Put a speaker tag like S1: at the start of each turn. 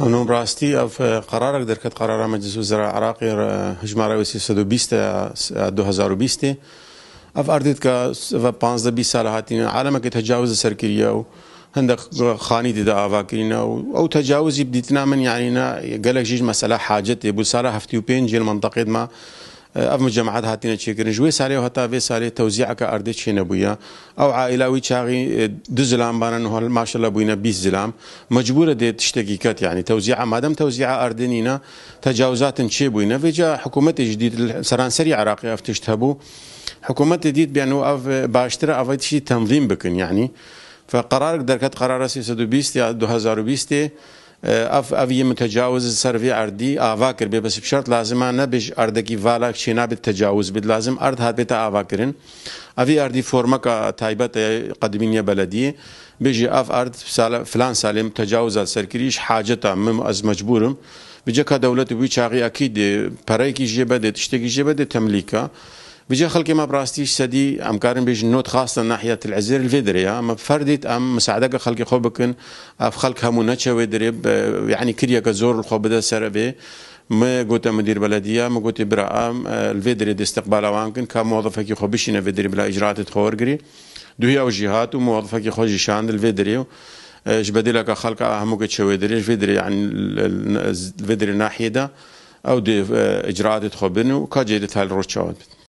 S1: ممنون راستی ئەف قرارێک دەکەت قرارە مەجلس وزرا عراقی هژمارەوەسی 2020 ئەف ئاردێت کە 15 سال عالم که تجاوز سەرکردە و هند خانی دیدا ئاواکردینە و ئەو تەجاوزی بدیتنا من نه گەلێک ژیش مسئله حاجەت بود سال هەفتی و پێنج منطقه ما ئەم جەماعات هاتیە چێگرن ژێ سارێ و هەتا بێ اردي تەوزیعکە نبويا او عائله وي عائلاوی دزلام بانن هول ما شاء الله بوينا بی زلام مجبور دي شتێکی يعني توزيعه ما دام تەوزیع اردنينا تجاوزات چێ بوينا بێجا حكومه جديد سەرانسەری عراقی ئەفتشت هەبوو حکوومەتی دیت اف باشترا اف باشترە ئەوەی تشی تەمڵیم فقرارك دركت قرار سي 120 2020 اف اوی متجاوز سروی اردی آوا کر به بس شرط لازمه نه بیش اردکی والا شینا به تجاوز بد لازم ارد هات به آوا کرن اوی اردی فرما کا تایبت قدیمینه بلدی بیجی اف ارد سال فلان سالم تجاوز سرکریش حاجت مم از مجبورم بجکه دولت وی چاغی اکید پرای کی جبه د تشتگی جبه د تملیکا بيجي خلقي ما براستيش سدي ام كارن بيجي نوت خاصه ناحيه العزير الفيدري ام فردت ام مساعدك خلقي خوبكن اف خلق همونتشا ويدري يعني كريا كزور الخوب بدا سربي ما قلت مدير بلدية ما قلت ام آه، الفيدري دي استقبال وانكن كموظفة كي خوبشنا فيدري بلا إجراءات تخورقري دوهي هي جهات وموظفة كي خوجي شاند الفيدري ايش آه، بديلك خلق اهمك تشويدري فيدري يعني الفيدري ناحية او دي آه، اجراءات تخبرني وكاجيرت هالروتشات